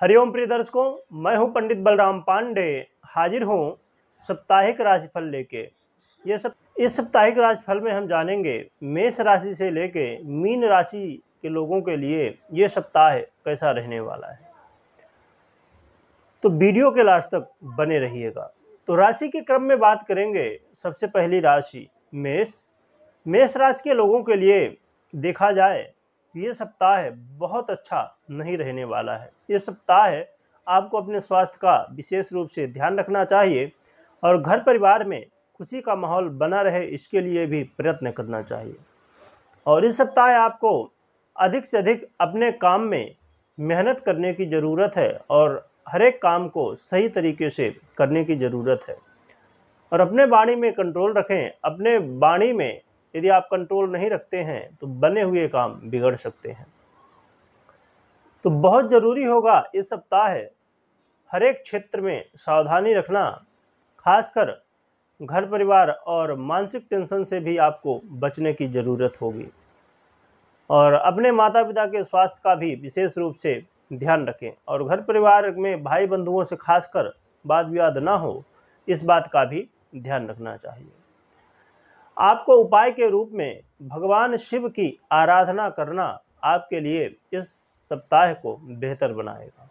हरिओम प्रिय दर्शकों मैं हूं पंडित बलराम पांडे हाजिर हूं साप्ताहिक राशिफल लेके ये सब इस साप्ताहिक राशिफल में हम जानेंगे मेष राशि से लेके मीन राशि के लोगों के लिए ये सप्ताह कैसा रहने वाला है तो वीडियो के लास्ट तक बने रहिएगा तो राशि के क्रम में बात करेंगे सबसे पहली राशि मेष मेष राशि के लोगों के लिए देखा जाए ये सप्ताह बहुत अच्छा नहीं रहने वाला है ये सप्ताह आपको अपने स्वास्थ्य का विशेष रूप से ध्यान रखना चाहिए और घर परिवार में खुशी का माहौल बना रहे इसके लिए भी प्रयत्न करना चाहिए और इस सप्ताह आपको अधिक से अधिक अपने काम में मेहनत करने की ज़रूरत है और हर एक काम को सही तरीके से करने की ज़रूरत है और अपने बाणी में कंट्रोल रखें अपने बाणी में यदि आप कंट्रोल नहीं रखते हैं तो बने हुए काम बिगड़ सकते हैं तो बहुत ज़रूरी होगा इस सप्ताह हर एक क्षेत्र में सावधानी रखना खासकर घर परिवार और मानसिक टेंशन से भी आपको बचने की ज़रूरत होगी और अपने माता पिता के स्वास्थ्य का भी विशेष रूप से ध्यान रखें और घर परिवार में भाई बंधुओं से खासकर वाद विवाद ना हो इस बात का भी ध्यान रखना चाहिए आपको उपाय के रूप में भगवान शिव की आराधना करना आपके लिए इस सप्ताह को बेहतर बनाएगा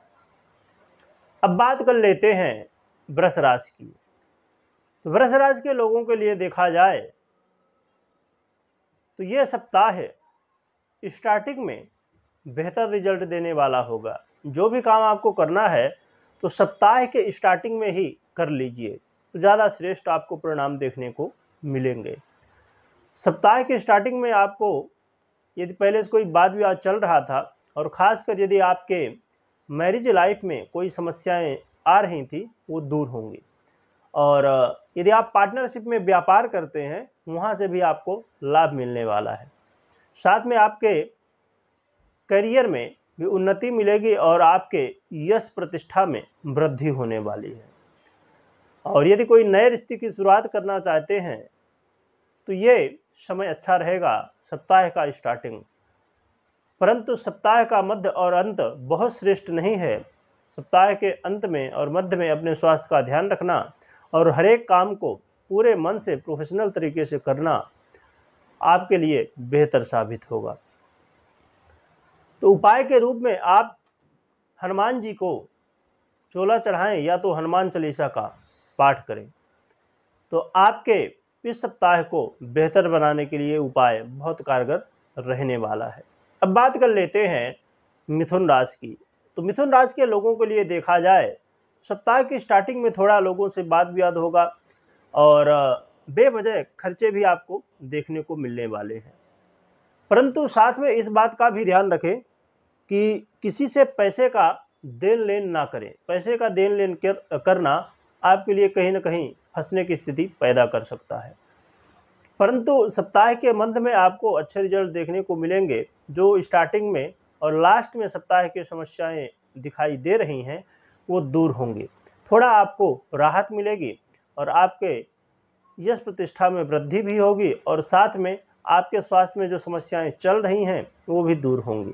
अब बात कर लेते हैं वृष राशि की तो वृष राशि के लोगों के लिए देखा जाए तो ये सप्ताह स्टार्टिंग में बेहतर रिजल्ट देने वाला होगा जो भी काम आपको करना है तो सप्ताह के स्टार्टिंग में ही कर लीजिए तो ज़्यादा श्रेष्ठ आपको परिणाम देखने को मिलेंगे सप्ताह के स्टार्टिंग में आपको यदि पहले से कोई बात विवाद चल रहा था और ख़ासकर यदि आपके मैरिज लाइफ में कोई समस्याएं आ रही थी वो दूर होंगी और यदि आप पार्टनरशिप में व्यापार करते हैं वहाँ से भी आपको लाभ मिलने वाला है साथ में आपके करियर में भी उन्नति मिलेगी और आपके यश प्रतिष्ठा में वृद्धि होने वाली है और यदि कोई नए रिश्ते की शुरुआत करना चाहते हैं तो ये समय अच्छा रहेगा सप्ताह का स्टार्टिंग परंतु सप्ताह का मध्य और अंत बहुत श्रेष्ठ नहीं है सप्ताह के अंत में और मध्य में अपने स्वास्थ्य का ध्यान रखना और हरेक काम को पूरे मन से प्रोफेशनल तरीके से करना आपके लिए बेहतर साबित होगा तो उपाय के रूप में आप हनुमान जी को चोला चढ़ाएं या तो हनुमान चालीसा का पाठ करें तो आपके इस सप्ताह को बेहतर बनाने के लिए उपाय बहुत कारगर रहने वाला है अब बात कर लेते हैं मिथुन राशि की तो मिथुन राशि के लोगों के लिए देखा जाए सप्ताह की स्टार्टिंग में थोड़ा लोगों से बात याद होगा और बेवजह खर्चे भी आपको देखने को मिलने वाले हैं परंतु साथ में इस बात का भी ध्यान रखें कि किसी से पैसे का देन लेन ना करें पैसे का देन लेन कर, करना आपके लिए कहीं ना कहीं फंसने की स्थिति पैदा कर सकता है परंतु सप्ताह के मंथ में आपको अच्छे रिजल्ट देखने को मिलेंगे जो स्टार्टिंग में और लास्ट में सप्ताह की समस्याएं दिखाई दे रही हैं वो दूर होंगी थोड़ा आपको राहत मिलेगी और आपके यश प्रतिष्ठा में वृद्धि भी होगी और साथ में आपके स्वास्थ्य में जो समस्याएं चल रही हैं वो भी दूर होंगी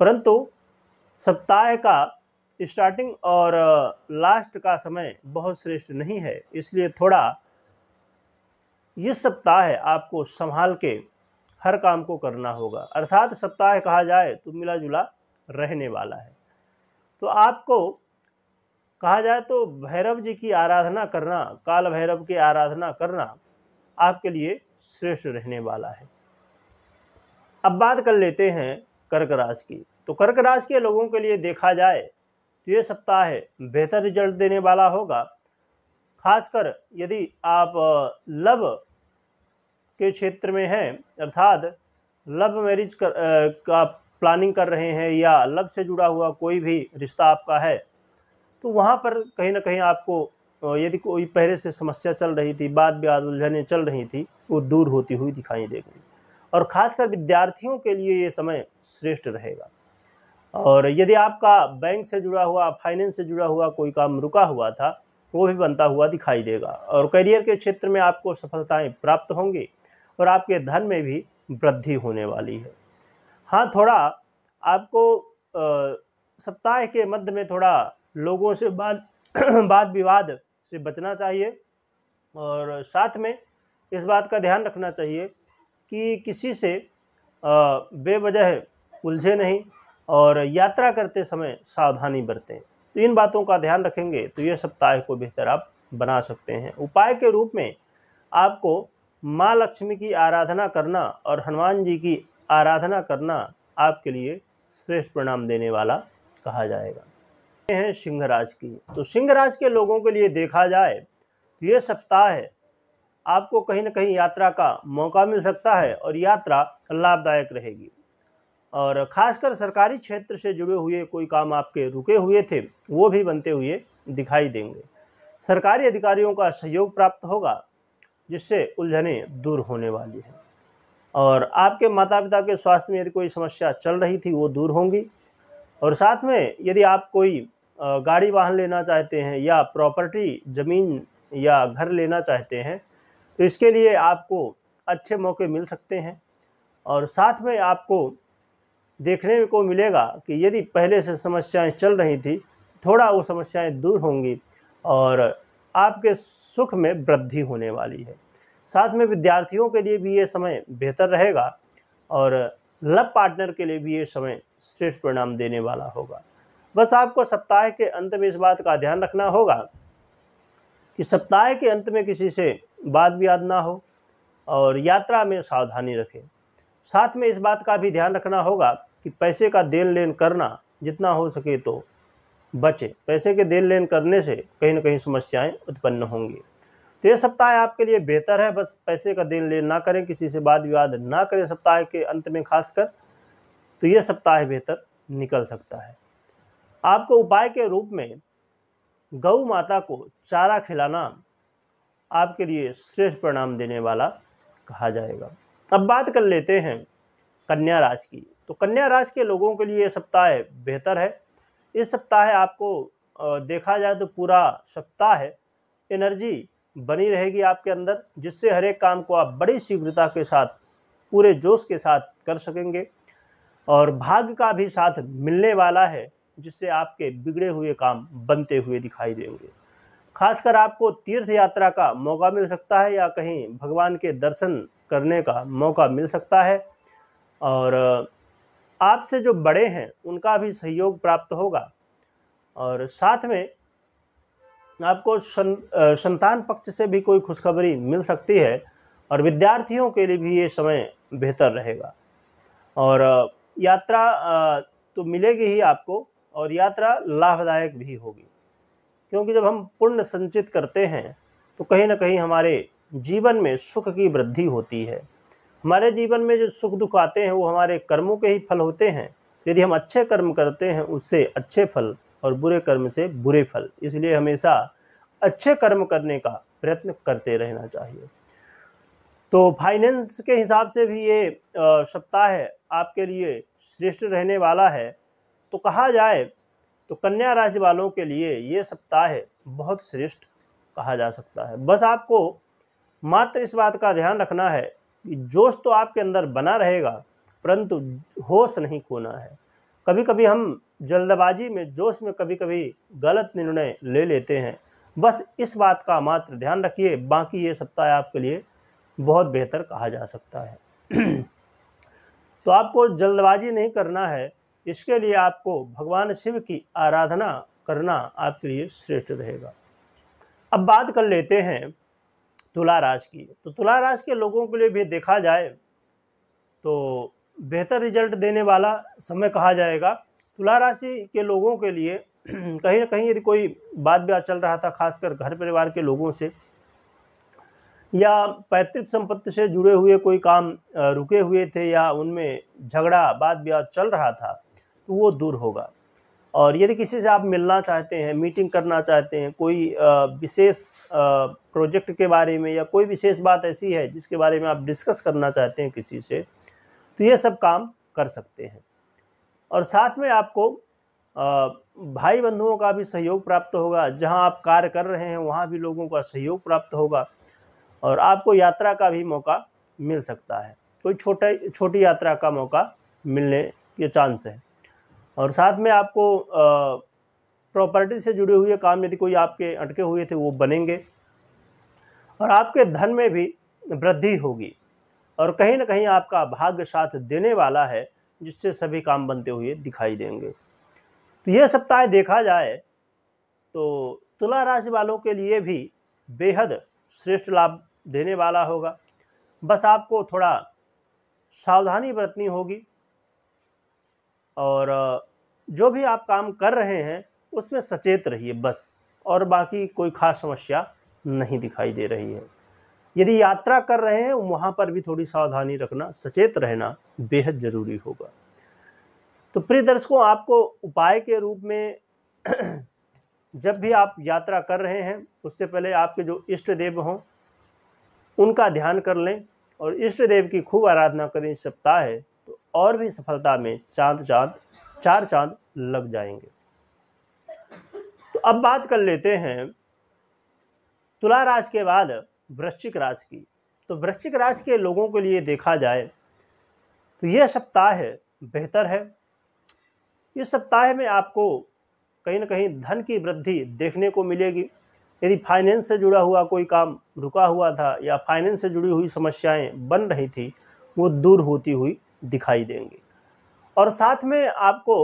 परंतु सप्ताह का स्टार्टिंग और लास्ट का समय बहुत श्रेष्ठ नहीं है इसलिए थोड़ा ये सप्ताह आपको संभाल के हर काम को करना होगा अर्थात सप्ताह कहा जाए तो मिला जुला रहने वाला है तो आपको कहा जाए तो भैरव जी की आराधना करना काल भैरव की आराधना करना आपके लिए श्रेष्ठ रहने वाला है अब बात कर लेते हैं कर्क राशि की तो कर्क राशि के लोगों के लिए देखा जाए तो ये सप्ताह बेहतर रिजल्ट देने वाला होगा खासकर यदि आप लव के क्षेत्र में हैं अर्थात लव मैरिज कर, का प्लानिंग कर रहे हैं या लव से जुड़ा हुआ कोई भी रिश्ता आपका है तो वहाँ पर कहीं ना कहीं आपको यदि कोई पहले से समस्या चल रही थी बात ब्याज उलझने चल रही थी वो दूर होती हुई दिखाई देगी और खासकर विद्यार्थियों के लिए ये समय श्रेष्ठ रहेगा और यदि आपका बैंक से जुड़ा हुआ फाइनेंस से जुड़ा हुआ कोई काम रुका हुआ था वो भी बनता हुआ दिखाई देगा और करियर के क्षेत्र में आपको सफलताएं प्राप्त होंगी और आपके धन में भी वृद्धि होने वाली है हाँ थोड़ा आपको सप्ताह के मध्य में थोड़ा लोगों से बात वाद विवाद से बचना चाहिए और साथ में इस बात का ध्यान रखना चाहिए कि किसी से बेवजह उलझे नहीं और यात्रा करते समय सावधानी बरतें तो इन बातों का ध्यान रखेंगे तो ये सप्ताह को बेहतर आप बना सकते हैं उपाय के रूप में आपको माँ लक्ष्मी की आराधना करना और हनुमान जी की आराधना करना आपके लिए श्रेष्ठ परिणाम देने वाला कहा जाएगा हैं सिंह राज की तो सिंह राज के लोगों के लिए देखा जाए तो ये सप्ताह है आपको कहीं ना कहीं यात्रा का मौका मिल सकता है और यात्रा लाभदायक रहेगी और ख़ासकर सरकारी क्षेत्र से जुड़े हुए कोई काम आपके रुके हुए थे वो भी बनते हुए दिखाई देंगे सरकारी अधिकारियों का सहयोग प्राप्त होगा जिससे उलझने दूर होने वाली हैं और आपके माता पिता के स्वास्थ्य में यदि कोई समस्या चल रही थी वो दूर होंगी और साथ में यदि आप कोई गाड़ी वाहन लेना चाहते हैं या प्रॉपर्टी ज़मीन या घर लेना चाहते हैं तो इसके लिए आपको अच्छे मौके मिल सकते हैं और साथ में आपको देखने को मिलेगा कि यदि पहले से समस्याएं चल रही थी थोड़ा वो समस्याएं दूर होंगी और आपके सुख में वृद्धि होने वाली है साथ में विद्यार्थियों के लिए भी ये समय बेहतर रहेगा और लव पार्टनर के लिए भी ये समय श्रेष्ठ परिणाम देने वाला होगा बस आपको सप्ताह के अंत में इस बात का ध्यान रखना होगा कि सप्ताह के अंत में किसी से बात याद ना हो और यात्रा में सावधानी रखें साथ में इस बात का भी ध्यान रखना होगा कि पैसे का देन लेन करना जितना हो सके तो बचे पैसे के देन लेन करने से कहीं ना कहीं समस्याएं उत्पन्न होंगी तो ये सप्ताह आपके लिए बेहतर है बस पैसे का देन लेन ना करें किसी से वाद विवाद ना करें सप्ताह के अंत में खासकर तो ये सप्ताह बेहतर निकल सकता है आपको उपाय के रूप में गौ माता को चारा खिलाना आपके लिए श्रेष्ठ परिणाम देने वाला कहा जाएगा अब बात कर लेते हैं कन्या राशि की तो कन्या राशि के लोगों के लिए सप्ताह बेहतर है इस सप्ताह आपको देखा जाए तो पूरा सप्ताह एनर्जी बनी रहेगी आपके अंदर जिससे हर एक काम को आप बड़ी शीघ्रता के साथ पूरे जोश के साथ कर सकेंगे और भाग्य का भी साथ मिलने वाला है जिससे आपके बिगड़े हुए काम बनते हुए दिखाई देंगे खासकर आपको तीर्थ यात्रा का मौका मिल सकता है या कहीं भगवान के दर्शन करने का मौका मिल सकता है और आपसे जो बड़े हैं उनका भी सहयोग प्राप्त होगा और साथ में आपको संतान पक्ष से भी कोई खुशखबरी मिल सकती है और विद्यार्थियों के लिए भी ये समय बेहतर रहेगा और यात्रा तो मिलेगी ही आपको और यात्रा लाभदायक भी होगी क्योंकि जब हम पुण्य संचित करते हैं तो कहीं ना कहीं हमारे जीवन में सुख की वृद्धि होती है हमारे जीवन में जो सुख दुख आते हैं वो हमारे कर्मों के ही फल होते हैं तो यदि हम अच्छे कर्म करते हैं उससे अच्छे फल और बुरे कर्म से बुरे फल इसलिए हमेशा अच्छे कर्म करने का प्रयत्न करते रहना चाहिए तो फाइनेंस के हिसाब से भी ये सप्ताह आपके लिए श्रेष्ठ रहने वाला है तो कहा जाए तो कन्या राशि वालों के लिए ये सप्ताह बहुत श्रेष्ठ कहा जा सकता है बस आपको मात्र इस बात का ध्यान रखना है जोश तो आपके अंदर बना रहेगा परंतु होश नहीं खोना है कभी कभी हम जल्दबाजी में जोश में कभी कभी गलत निर्णय ले लेते हैं बस इस बात का मात्र ध्यान रखिए बाकी ये सप्ताह आपके लिए बहुत बेहतर कहा जा सकता है तो आपको जल्दबाजी नहीं करना है इसके लिए आपको भगवान शिव की आराधना करना आपके लिए श्रेष्ठ रहेगा अब बात कर लेते हैं तुला राशि की तो तुला राशि के लोगों के लिए भी देखा जाए तो बेहतर रिजल्ट देने वाला समय कहा जाएगा तुला राशि के लोगों के लिए कहीं ना कहीं यदि कोई बात ब्याह चल रहा था खासकर घर परिवार के लोगों से या पैतृक संपत्ति से जुड़े हुए कोई काम रुके हुए थे या उनमें झगड़ा बात ब्याह चल रहा था तो वो दूर होगा और यदि किसी से आप मिलना चाहते हैं मीटिंग करना चाहते हैं कोई विशेष प्रोजेक्ट के बारे में या कोई विशेष बात ऐसी है जिसके बारे में आप डिस्कस करना चाहते हैं किसी से तो ये सब काम कर सकते हैं और साथ में आपको भाई बंधुओं का भी सहयोग प्राप्त होगा जहां आप कार्य कर रहे हैं वहां भी लोगों का सहयोग प्राप्त होगा और आपको यात्रा का भी मौका मिल सकता है कोई छोटा छोटी यात्रा का मौका मिलने के चांस है और साथ में आपको प्रॉपर्टी से जुड़े हुए काम यदि कोई आपके अटके हुए थे वो बनेंगे और आपके धन में भी वृद्धि होगी और कहीं ना कहीं आपका भाग्य साथ देने वाला है जिससे सभी काम बनते हुए दिखाई देंगे तो ये सप्ताह देखा जाए तो तुला राशि वालों के लिए भी बेहद श्रेष्ठ लाभ देने वाला होगा बस आपको थोड़ा सावधानी बरतनी होगी और जो भी आप काम कर रहे हैं उसमें सचेत रहिए बस और बाकी कोई खास समस्या नहीं दिखाई दे रही है यदि यात्रा कर रहे हैं वहाँ पर भी थोड़ी सावधानी रखना सचेत रहना बेहद ज़रूरी होगा तो प्रिय दर्शकों आपको उपाय के रूप में जब भी आप यात्रा कर रहे हैं उससे पहले आपके जो इष्ट देव हों उनका ध्यान कर लें और इष्ट देव की खूब आराधना करें इस सप्ताह है तो और भी सफलता में चांद चांद चार चांद लग जाएंगे तो अब बात कर लेते हैं तुला राशि के बाद वृश्चिक राशि की तो वृश्चिक राशि के लोगों के लिए देखा जाए तो यह सप्ताह बेहतर है इस सप्ताह में आपको कहीं ना कहीं धन की वृद्धि देखने को मिलेगी यदि फाइनेंस से जुड़ा हुआ कोई काम रुका हुआ था या फाइनेंस से जुड़ी हुई समस्याएं बन रही थी वो दूर होती हुई दिखाई देंगे और साथ में आपको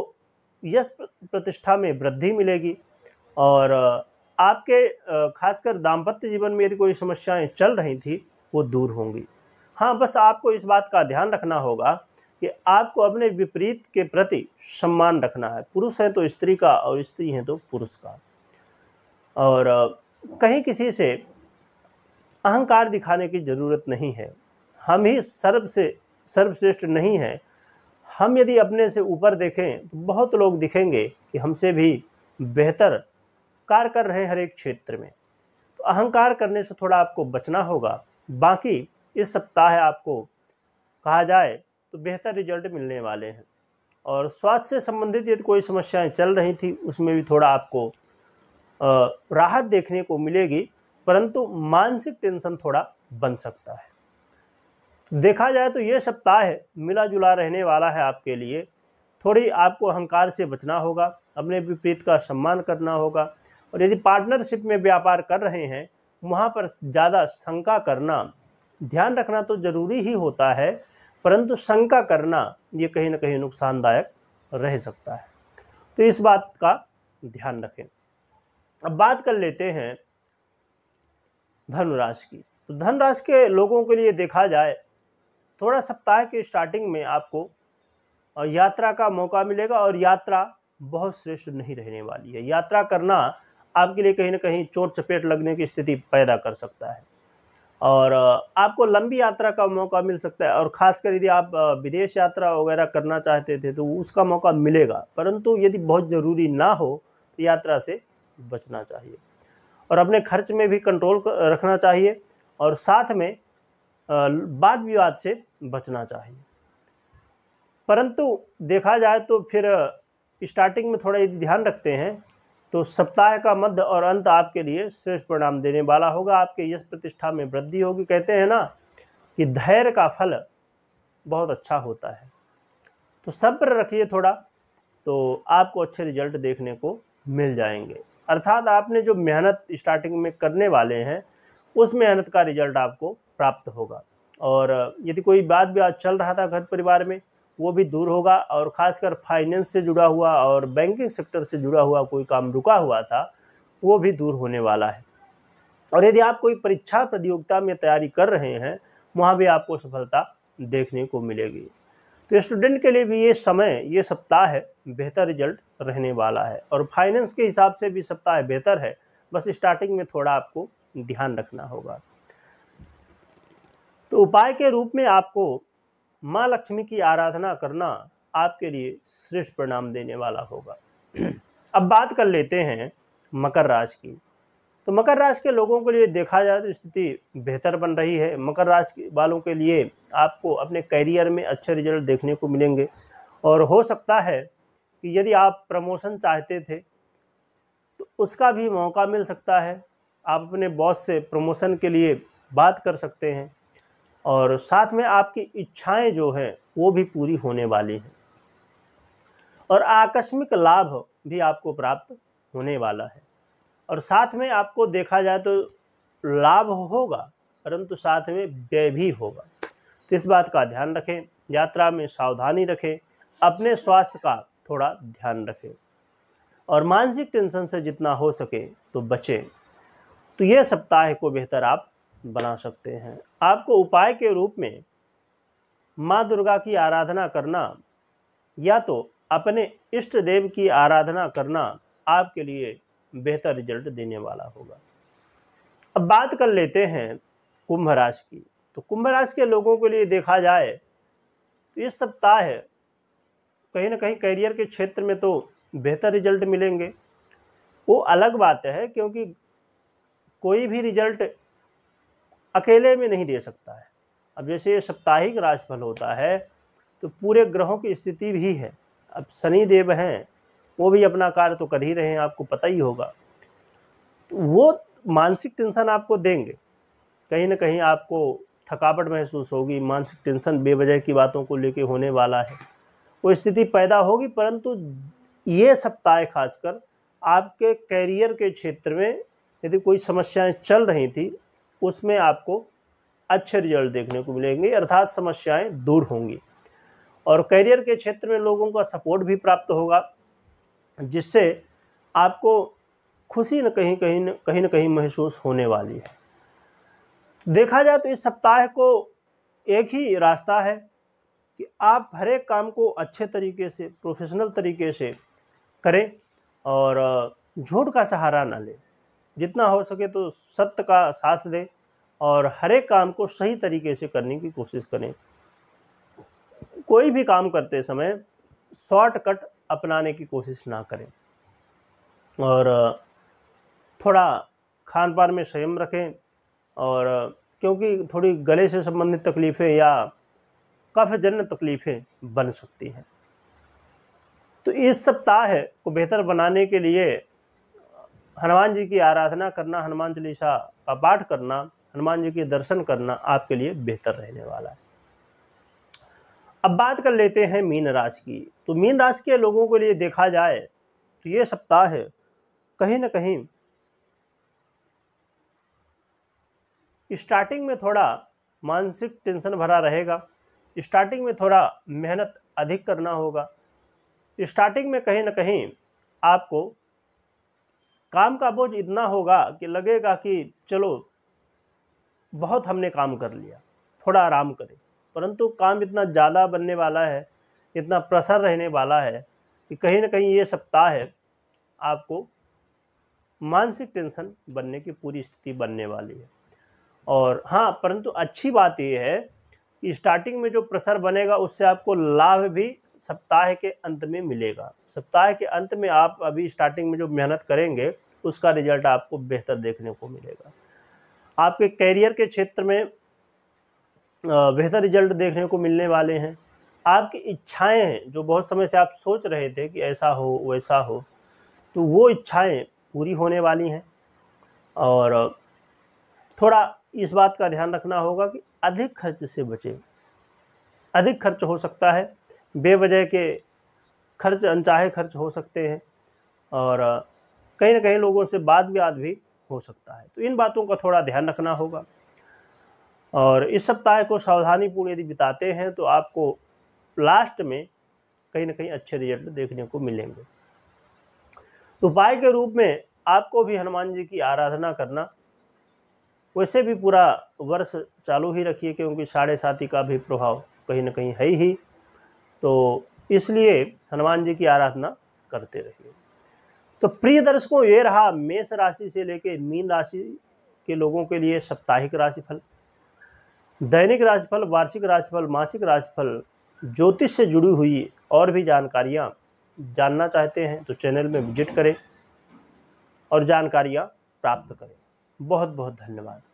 यश प्रतिष्ठा में वृद्धि मिलेगी और आपके खासकर दाम्पत्य जीवन में यदि कोई समस्याएं चल रही थी वो दूर होंगी हाँ बस आपको इस बात का ध्यान रखना होगा कि आपको अपने विपरीत के प्रति सम्मान रखना है पुरुष है तो स्त्री का और स्त्री है तो पुरुष का और कहीं किसी से अहंकार दिखाने की ज़रूरत नहीं है हम ही सर्व से सर्वश्रेष्ठ नहीं है हम यदि अपने से ऊपर देखें तो बहुत लोग दिखेंगे कि हमसे भी बेहतर कार्य कर रहे हैं हर एक क्षेत्र में तो अहंकार करने से थोड़ा आपको बचना होगा बाकी इस सप्ताह आपको कहा जाए तो बेहतर रिजल्ट मिलने वाले हैं और स्वास्थ्य से संबंधित यदि कोई समस्याएं चल रही थी उसमें भी थोड़ा आपको राहत देखने को मिलेगी परंतु मानसिक टेंशन थोड़ा बन सकता है देखा जाए तो ये सप्ताह मिला जुला रहने वाला है आपके लिए थोड़ी आपको अहंकार से बचना होगा अपने विपरीत का सम्मान करना होगा और यदि पार्टनरशिप में व्यापार कर रहे हैं वहाँ पर ज़्यादा शंका करना ध्यान रखना तो ज़रूरी ही होता है परंतु शंका करना ये कहीं ना कहीं नुकसानदायक रह सकता है तो इस बात का ध्यान रखें अब बात कर लेते हैं धनुराश की तो धनराश के लोगों के लिए देखा जाए थोड़ा सप्ताह के स्टार्टिंग में आपको यात्रा का मौका मिलेगा और यात्रा बहुत श्रेष्ठ नहीं रहने वाली है यात्रा करना आपके लिए कहीं ना कहीं चोट चपेट लगने की स्थिति पैदा कर सकता है और आपको लंबी यात्रा का मौका मिल सकता है और ख़ासकर यदि आप विदेश यात्रा वगैरह करना चाहते थे तो उसका मौका मिलेगा परंतु यदि बहुत ज़रूरी ना हो तो यात्रा से बचना चाहिए और अपने खर्च में भी कंट्रोल रखना चाहिए और साथ में वाद विवाद से बचना चाहिए परंतु देखा जाए तो फिर स्टार्टिंग में थोड़ा यदि ध्यान रखते हैं तो सप्ताह का मध्य और अंत आपके लिए श्रेष्ठ परिणाम देने वाला होगा आपके यश प्रतिष्ठा में वृद्धि होगी कहते हैं ना कि धैर्य का फल बहुत अच्छा होता है तो सब्र रखिए थोड़ा तो आपको अच्छे रिजल्ट देखने को मिल जाएंगे अर्थात आपने जो मेहनत स्टार्टिंग में करने वाले हैं उस मेहनत का रिजल्ट आपको प्राप्त होगा और यदि कोई बात भी आज चल रहा था घर परिवार में वो भी दूर होगा और ख़ासकर फाइनेंस से जुड़ा हुआ और बैंकिंग सेक्टर से जुड़ा हुआ कोई काम रुका हुआ था वो भी दूर होने वाला है और यदि आप कोई परीक्षा प्रतियोगिता में तैयारी कर रहे हैं वहाँ भी आपको सफलता देखने को मिलेगी तो स्टूडेंट के लिए भी ये समय ये सप्ताह है बेहतर रिजल्ट रहने वाला है और फाइनेंस के हिसाब से भी सप्ताह बेहतर है बस स्टार्टिंग में थोड़ा आपको ध्यान रखना होगा तो उपाय के रूप में आपको माँ लक्ष्मी की आराधना करना आपके लिए श्रेष्ठ परिणाम देने वाला होगा अब बात कर लेते हैं मकर राशि की तो मकर राशि के लोगों के लिए देखा जाए तो स्थिति बेहतर बन रही है मकर राशि वालों के लिए आपको अपने करियर में अच्छे रिजल्ट देखने को मिलेंगे और हो सकता है कि यदि आप प्रमोशन चाहते थे तो उसका भी मौका मिल सकता है आप अपने बॉस से प्रमोशन के लिए बात कर सकते हैं और साथ में आपकी इच्छाएं जो हैं वो भी पूरी होने वाली हैं और आकस्मिक लाभ भी आपको प्राप्त होने वाला है और साथ में आपको देखा जाए तो लाभ होगा परंतु साथ में व्यय भी होगा तो इस बात का ध्यान रखें यात्रा में सावधानी रखें अपने स्वास्थ्य का थोड़ा ध्यान रखें और मानसिक टेंशन से जितना हो सके तो बचें तो ये सप्ताह को बेहतर आप बना सकते हैं आपको उपाय के रूप में माँ दुर्गा की आराधना करना या तो अपने इष्ट देव की आराधना करना आपके लिए बेहतर रिजल्ट देने वाला होगा अब बात कर लेते हैं कुंभ राशि की तो कुंभ राशि के लोगों के लिए देखा जाए तो इस सप्ताह कहीं ना कहीं करियर के क्षेत्र में तो बेहतर रिजल्ट मिलेंगे वो अलग बात है क्योंकि कोई भी रिजल्ट अकेले में नहीं दे सकता है अब जैसे ये साप्ताहिक राशिफल होता है तो पूरे ग्रहों की स्थिति भी है अब शनि देव हैं वो भी अपना कार्य तो कर ही रहे हैं आपको पता ही होगा तो वो मानसिक टेंशन आपको देंगे कहीं ना कहीं आपको थकावट महसूस होगी मानसिक टेंशन बेवजह की बातों को लेके होने वाला है वो स्थिति पैदा होगी परंतु ये सप्ताह खासकर आपके कैरियर के क्षेत्र में यदि कोई समस्याएं चल रही थी उसमें आपको अच्छे रिजल्ट देखने को मिलेंगे अर्थात समस्याएं दूर होंगी और करियर के क्षेत्र में लोगों का सपोर्ट भी प्राप्त होगा जिससे आपको खुशी न कहीं कहीं न कहीं न कहीं महसूस होने वाली है देखा जाए तो इस सप्ताह को एक ही रास्ता है कि आप हर एक काम को अच्छे तरीके से प्रोफेशनल तरीके से करें और झूठ का सहारा ना लें जितना हो सके तो सत्य का साथ दें और हर एक काम को सही तरीके से करने की कोशिश करें कोई भी काम करते समय शॉर्टकट अपनाने की कोशिश ना करें और थोड़ा खान पान में संयम रखें और क्योंकि थोड़ी गले से संबंधित तकलीफ़ें या कफजन्य तकलीफ़ें बन सकती हैं तो इस सप्ताह को बेहतर बनाने के लिए हनुमान जी की आराधना करना हनुमान चालीसा का पाठ करना हनुमान जी के दर्शन करना आपके लिए बेहतर रहने वाला है अब बात कर लेते हैं मीन राशि की तो मीन राशि के लोगों के लिए देखा जाए तो ये सप्ताह है कहीं ना कहीं स्टार्टिंग में थोड़ा मानसिक टेंशन भरा रहेगा स्टार्टिंग में थोड़ा मेहनत अधिक करना होगा स्टार्टिंग में कहीं ना कहीं आपको काम का बोझ इतना होगा कि लगेगा कि चलो बहुत हमने काम कर लिया थोड़ा आराम करें परंतु काम इतना ज़्यादा बनने वाला है इतना प्रसर रहने वाला है कि कहीं ना कहीं ये सप्ताह है आपको मानसिक टेंशन बनने की पूरी स्थिति बनने वाली है और हाँ परंतु अच्छी बात यह है कि स्टार्टिंग में जो प्रसर बनेगा उससे आपको लाभ भी सप्ताह के अंत में मिलेगा सप्ताह के अंत में आप अभी स्टार्टिंग में जो मेहनत करेंगे उसका रिजल्ट आपको बेहतर देखने को मिलेगा आपके कैरियर के क्षेत्र में बेहतर रिजल्ट देखने को मिलने वाले हैं आपकी इच्छाएं हैं जो बहुत समय से आप सोच रहे थे कि ऐसा हो वैसा हो तो वो इच्छाएं पूरी होने वाली हैं और थोड़ा इस बात का ध्यान रखना होगा कि अधिक खर्च से बचें अधिक खर्च हो सकता है बेवजह के खर्च अनचाहे खर्च हो सकते हैं और कहीं ना कहीं लोगों से वाद विवाद भी हो सकता है तो इन बातों का थोड़ा ध्यान रखना होगा और इस सप्ताह को सावधानीपूर्ण यदि बिताते हैं तो आपको लास्ट में कहीं ना कहीं अच्छे रिजल्ट देखने को मिलेंगे उपाय के रूप में आपको भी हनुमान जी की आराधना करना वैसे भी पूरा वर्ष चालू ही रखिए क्योंकि साढ़े साथी का भी प्रभाव कहीं ना कहीं है ही तो इसलिए हनुमान जी की आराधना करते रहिए तो प्रिय दर्शकों ये रहा मेष राशि से लेकर मीन राशि के लोगों के लिए साप्ताहिक राशिफल दैनिक राशिफल वार्षिक राशिफल मासिक राशिफल ज्योतिष से जुड़ी हुई और भी जानकारियाँ जानना चाहते हैं तो चैनल में विजिट करें और जानकारियाँ प्राप्त करें बहुत बहुत धन्यवाद